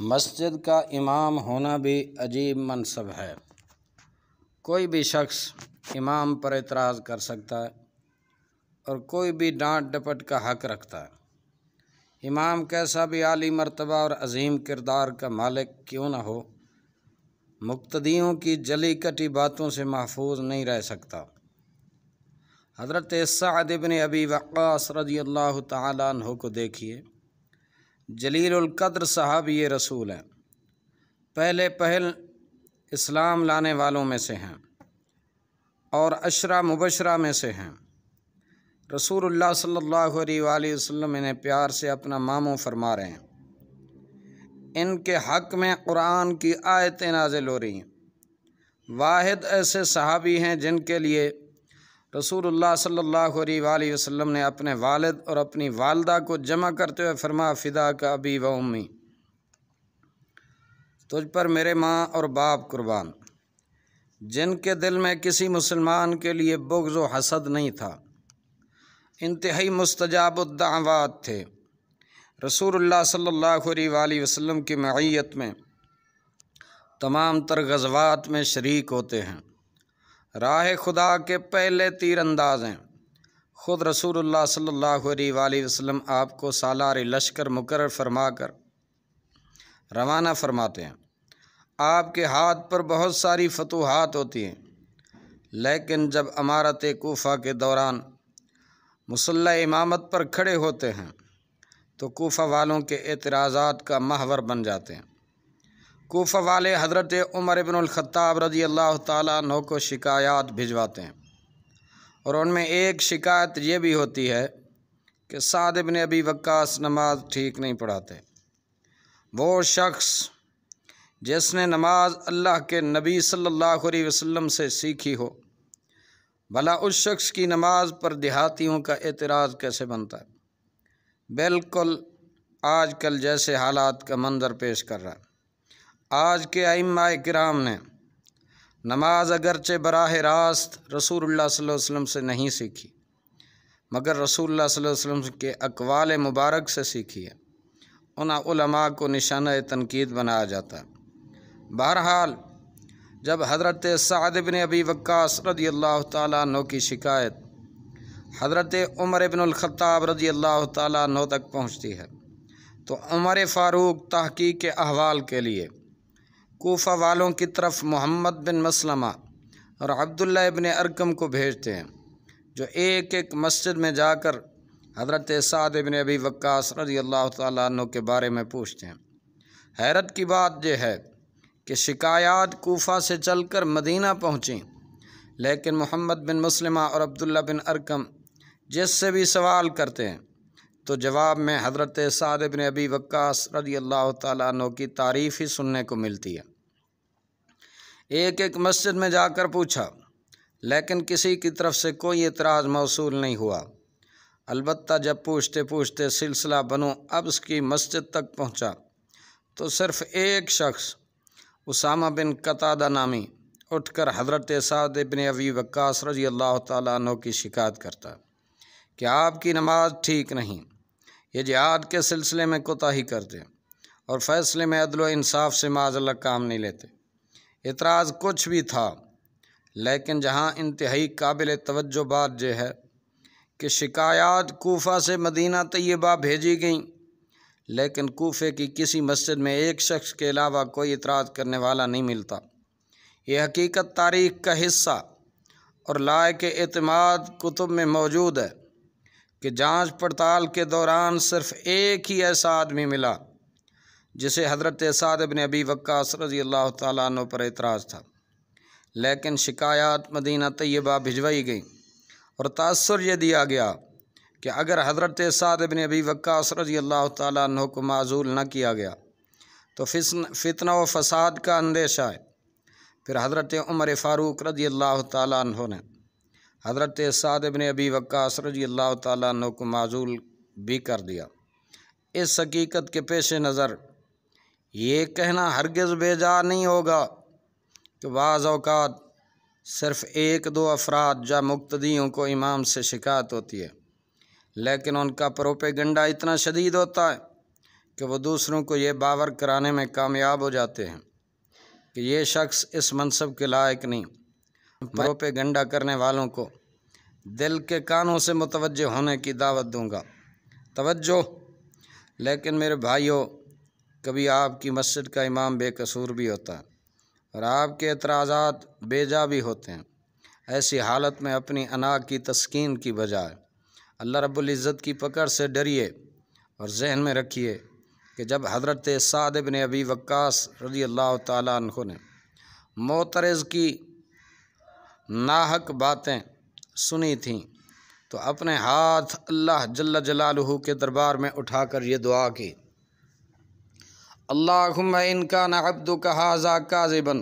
मस्जिद का इमाम होना भी अजीब मनसब है कोई भी शख्स इमाम पर एतराज़ कर सकता है और कोई भी डांट डपट का हक रखता है इमाम कैसा भी आली मर्तबा और अजीम किरदार का मालिक क्यों ना हो मुक्तदियों की जली कटी बातों से महफूज नहीं रह सकता हज़रत सदिबन अबी वक़ास सरदी अल्लाह तन को देखिए जलीलकद्र साहब ये रसूल हैं पहले पहल इस्लाम लाने वालों में से हैं और अशरा मुबशरा में से हैं रसूलुल्लाह सल्लल्लाहु अलैहि वसल्लम इन्हें प्यार से अपना मामू फरमा रहे हैं इनके हक़ में कुरान की आयतें नाजिल हो रही हैं वाहिद ऐसे सहाबी हैं जिनके लिए रसूलुल्लाह सल्लल्लाहु अलैहि वसल्लम ने अपने वालिद और अपनी वालदा को जमा करते हुए फरमा फ़िदा का अभी व उम्मी तुझ पर मेरे माँ और बाप कुर्बान जिनके दिल में किसी मुसलमान के लिए बुग्ज़ व हसद नहीं था इंतहाई मुस्तजाबुद्दावात थे रसूलुल्लाह सल्लल्लाहु अलैहि वसल्लम की मैत में तमाम तर गजवात में शरीक होते हैं राह खुदा के पहले अंदाज हैं ख़ुद रसूलुल्लाह सल्लल्लाहु वसलम वसल्लम आपको सालार लश्कर मुकर फरमा कर रवाना फरमाते हैं आपके हाथ पर बहुत सारी फतूहत होती हैं लेकिन जब अमारत कोफ़ा के दौरान मुसल इमामत पर खड़े होते हैं तो कोफ़ा वालों के एतराज़ात का महवर बन जाते हैं कोफा वाले हज़रत उमर अल-ख़त्ताब रजी अल्लाह तु को शिकायत भिजवाते हैं और उनमें एक शिकायत ये भी होती है कि साद बिन अबी वक्स नमाज ठीक नहीं पढ़ाते वो शख्स जिसने नमाज अल्लाह के नबी सल्लल्लाहु अलैहि वसल्लम से सीखी हो भला उस शख्स की नमाज पर देहातियों का एतराज़ कैसे बनता है बिल्कुल आजकल जैसे हालात का मंजर पेश कर रहा है आज के आइम्मा कराम ने नमाज अगरचे बराह रास्त रसूल सल्लल्लाहु से नहीं सीखी मगर रसूल सल्लल्लाहु के अकवाल मुबारक से सीखी है उन उलमा को निशान तनकीद बनाया जाता है बहरहाल जब हज़रत सदबिन अबी वक्स रदी अल्लाह तु की शिकायत हज़रत उमर इबनख़ाब रदी अल्लाह तु तक पहुँचती है तो उमर फ़ारूक तहकीक के अहवाल के लिए कोफा वालों की तरफ मोहम्मद बिन मसलमा और अब्दुल्ला इबन अरकम को भेजते हैं जो एक एक मस्जिद में जाकर हज़रत साद इबन अबी वक्स रजी अल्लाह तु के बारे में पूछते हैं हैरत की बात यह है कि शिकायात कोफा से चलकर मदीना पहुँची लेकिन मोहम्मद बिन मुसलमा और अब्दुल्ला बिन अरकम जिससे भी सवाल करते हैं तो जवाब में हज़रत साद बिन अबी वक्स रदी अल्लाह तु की तारीफ़ ही सुनने को मिलती है एक एक मस्जिद में जाकर पूछा लेकिन किसी की तरफ से कोई इतराज़ मौसू नहीं हुआ अलबत् जब पूछते पूछते सिलसिला बनो अब उसकी मस्जिद तक पहुँचा तो सिर्फ़ एक शख्स उसामा बिन कतादा नामी उठकर हजरत साद बिन अबी वक्स रजी अल्लाह तु की शिकायत करता कि आपकी नमाज ठीक नहीं ये जिहाद के सिलसिले में कोताही करते और फ़ैसले में अदलो इंसाफ से माजल्ला काम नहीं लेते इतराज़ कुछ भी था लेकिन जहाँ इंतहाई काबिल तवज्जो बात यह है कि शिकायत कोफ़ा से मदीना तयबा भेजी गई लेकिन कोफ़े की किसी मस्जिद में एक शख्स के अलावा कोई इतराज़ करने वाला नहीं मिलता ये हकीकत तारीख़ का हिस्सा और लायक अतमाद कुतुब में मौजूद है कि जांच पड़ताल के दौरान सिर्फ़ एक ही ऐसा आदमी मिला जिसे हज़रत साद बिन अबी वक्स रजी अल्लाह तु पर एतराज़ था लेकिन शिकायत मदीना तयबा भिजवाई गई और तासर यह दिया गया कि अगर हज़रत साद बिन अबी वक्स रजी अल्लाह तु को माजूल न किया गया तो फितना व फसाद का अंदेशा है फिर हज़रत उमर फ़ारूक रजी अल्लाह तु ने हज़रत साद बिन अबी वक्स रजी अल्लाह तु को माजूल भी कर दिया इस हकीकत के पेश नज़र ये कहना हरगज़ बेजा नहीं होगा कि बाज़ अवत सिर्फ़ एक दो अफराद या मुक्तदियों को इमाम से शिकायत होती है लेकिन उनका प्रोपेगंडा इतना शदीद होता है कि वो दूसरों को ये बावर कराने में कामयाब हो जाते हैं कि ये शख्स इस मनसब के लायक नहीं प्रोपेगंडा करने वालों को दिल के कानों से मुतवजह होने की दावत दूंगा तवज्जो लेकिन मेरे भाइयों कभी आपकी मस्जिद का इमाम बेकसूर भी होता है और आपके एतराज़ा बेजा भी होते हैं ऐसी हालत में अपनी अना की तस्किन की बजाय अल्लाह रबुल्ज़त की पकड़ से डरिए और जहन में रखिए कि जब हज़रत सादब ने अबी वक्स रजी अल्लाह तु ने मोतरज़ की नाहक बातें सुनी थीं तो अपने हाथ अल्लाह जल्ला जलालहू के दरबार में उठाकर ये दुआ की अल्लाहुम इनका नब्दु कहाजा काजिबन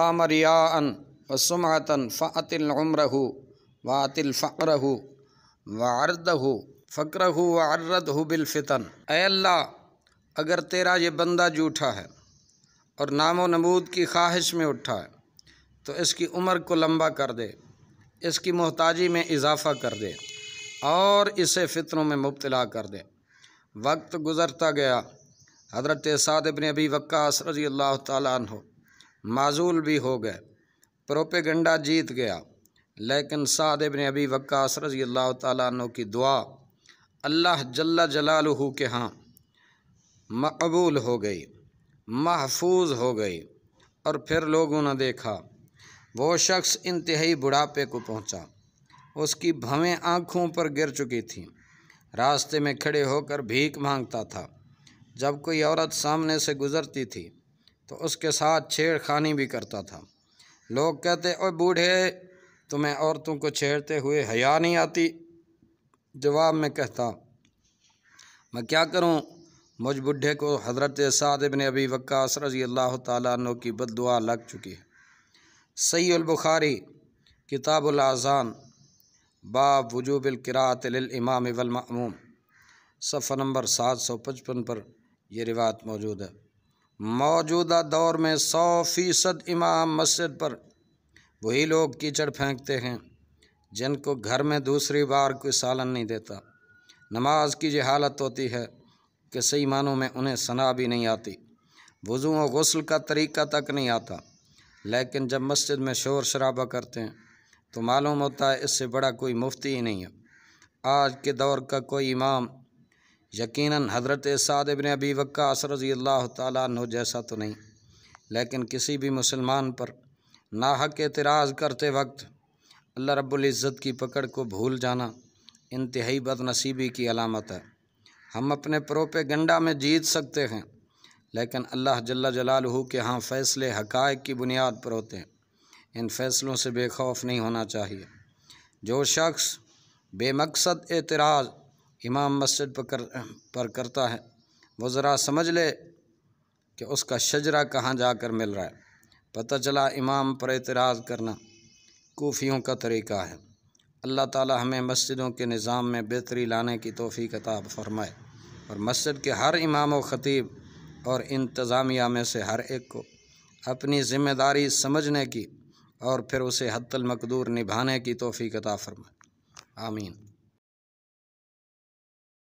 आमरियान वसुमतन फ़ातिल उम्रहु वातिल फ़रहू वारदहू फ़क्रहू वारदहू बिलफ़ितन अल्लाह अगर तेरा ये बंदा जूठा है और नामो नमूद की ख्वाहिश में उठा है तो इसकी उम्र को लंबा कर दे इसकी मोहताजी में इजाफ़ा कर दे और इसे फितरों में मुबतला कर दे वक्त गुज़रता गया हज़रत साद इबन अबी वक्स रजी अल्लाह तु माजूल भी हो गए प्रोपेगंडा जीत गया लेकिन साद इबन अबी वक्स रजी अल्लाह तु की दुआ अल्लाह जल्ला जलालहू के हाँ मकबूल हो गई महफूज हो गई और फिर लोगों ने देखा वो शख्स इंतहाई बुढ़ापे को पहुँचा उसकी भवें आँखों पर गिर चुकी थी रास्ते में खड़े होकर भीख मांगता था जब कोई औरत सामने से गुज़रती थी तो उसके साथ छेड़खानी भी करता था लोग कहते ओ बूढ़े तुम्हें औरतों को छेड़ते हुए हया नहीं आती जवाब में कहता मैं क्या करूं मुझ बुढ़े को हज़रत साद इबन अबी वक्स रजी अल्लाह तु की बददुआ लग चुकी है सईबुखारी किताबुल आज़ान बाब वजूबिलक़रात इमाम वलमूम सफ़र नंबर सात सौ पचपन पर ये रिवायत मौजूद है मौजूदा दौर में सौ फीसद इमाम मस्जिद पर वही लोग कीचड़ फेंकते हैं जिनको घर में दूसरी बार कोई सालन नहीं देता नमाज की जो हालत होती है कि सही मानों में उन्हें सना भी नहीं आती वज़ू और गसल का तरीका तक नहीं आता लेकिन जब मस्जिद में शोर शराबा करते हैं तो मालूम होता है इससे बड़ा कोई मुफ्ती ही नहीं है आज के दौर का कोई इमाम यकीनन हज़रत साद इबन अबी वक्का रजी अल्लाह तु जैसा तो नहीं लेकिन किसी भी मुसलमान पर नाहक एतराज़ करते वक्त अल्लाह रब्ज़त की पकड़ को भूल जाना इंतहाई बदनसीबी की अलामत है हम अपने प्रोपे गंडा में जीत सकते हैं लेकिन अल्लाह जल्ला जलालहू के हाँ फ़ैसले हकायक की बुनियाद पर होते हैं इन फ़ैसलों से बेखौफ नहीं होना चाहिए जो शख्स बेमकसद एतराज़ इमाम मस्जिद पर कर पर करता है वो ज़रा समझ ले कि उसका शजरा कहाँ जाकर मिल रहा है पता चला इमाम पर एतराज़ करना कोफ़ियों का तरीका है अल्लाह ताला हमें मस्जिदों के निज़ाम में बेहतरी लाने की तोफ़ी किताब फरमाए और मस्जिद के हर इमाम व ख़तीब और इंतज़ामिया में से हर एक को अपनी ज़िम्मेदारी समझने की और फिर उसे हतलमकदूर निभाने की तोफ़ी किताब फरमाए आमीन